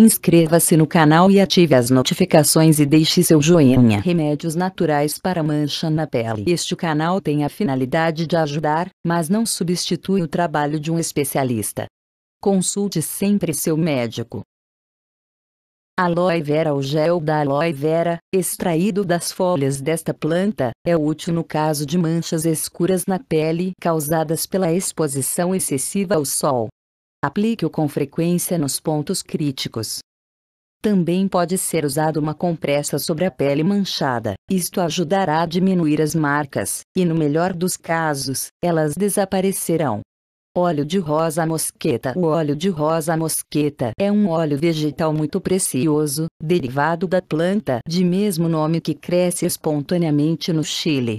Inscreva-se no canal e ative as notificações e deixe seu joinha. Remédios naturais para mancha na pele. Este canal tem a finalidade de ajudar, mas não substitui o trabalho de um especialista. Consulte sempre seu médico. Aloe vera O gel da aloe vera, extraído das folhas desta planta, é útil no caso de manchas escuras na pele causadas pela exposição excessiva ao sol. Aplique-o com frequência nos pontos críticos. Também pode ser usada uma compressa sobre a pele manchada, isto ajudará a diminuir as marcas, e no melhor dos casos, elas desaparecerão. Óleo de rosa mosqueta O óleo de rosa mosqueta é um óleo vegetal muito precioso, derivado da planta de mesmo nome que cresce espontaneamente no Chile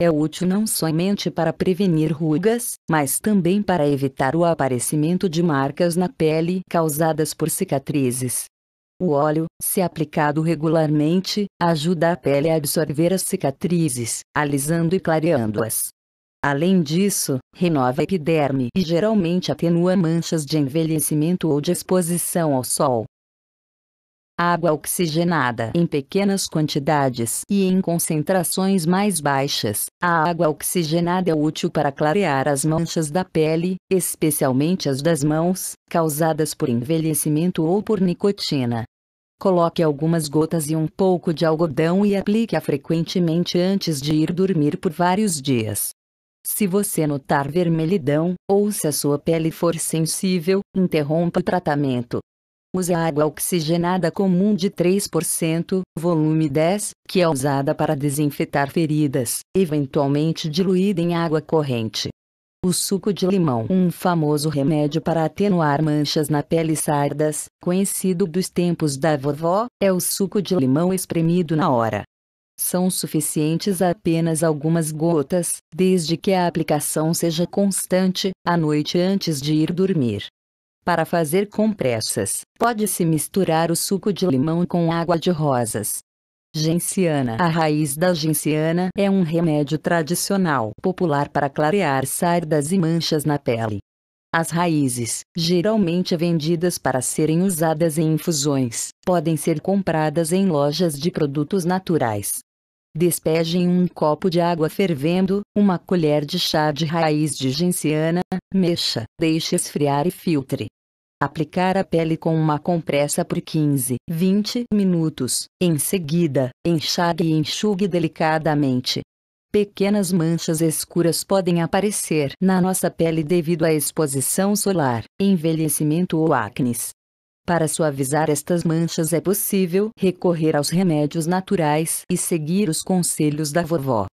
é útil não somente para prevenir rugas, mas também para evitar o aparecimento de marcas na pele causadas por cicatrizes. O óleo, se aplicado regularmente, ajuda a pele a absorver as cicatrizes, alisando e clareando-as. Além disso, renova a epiderme e geralmente atenua manchas de envelhecimento ou de exposição ao sol água oxigenada em pequenas quantidades e em concentrações mais baixas. A água oxigenada é útil para clarear as manchas da pele, especialmente as das mãos, causadas por envelhecimento ou por nicotina. Coloque algumas gotas e um pouco de algodão e aplique-a frequentemente antes de ir dormir por vários dias. Se você notar vermelhidão, ou se a sua pele for sensível, interrompa o tratamento a água oxigenada comum de 3%, volume 10, que é usada para desinfetar feridas, eventualmente diluída em água corrente. O suco de limão, um famoso remédio para atenuar manchas na pele e sardas, conhecido dos tempos da vovó, é o suco de limão espremido na hora. São suficientes apenas algumas gotas, desde que a aplicação seja constante, à noite antes de ir dormir. Para fazer compressas, pode-se misturar o suco de limão com água de rosas. Genciana A raiz da genciana é um remédio tradicional popular para clarear sardas e manchas na pele. As raízes, geralmente vendidas para serem usadas em infusões, podem ser compradas em lojas de produtos naturais despeje em um copo de água fervendo, uma colher de chá de raiz de genciana, mexa, deixe esfriar e filtre. Aplicar a pele com uma compressa por 15, 20 minutos, em seguida, enxague e enxugue delicadamente. Pequenas manchas escuras podem aparecer na nossa pele devido à exposição solar, envelhecimento ou acnes. Para suavizar estas manchas é possível recorrer aos remédios naturais e seguir os conselhos da vovó.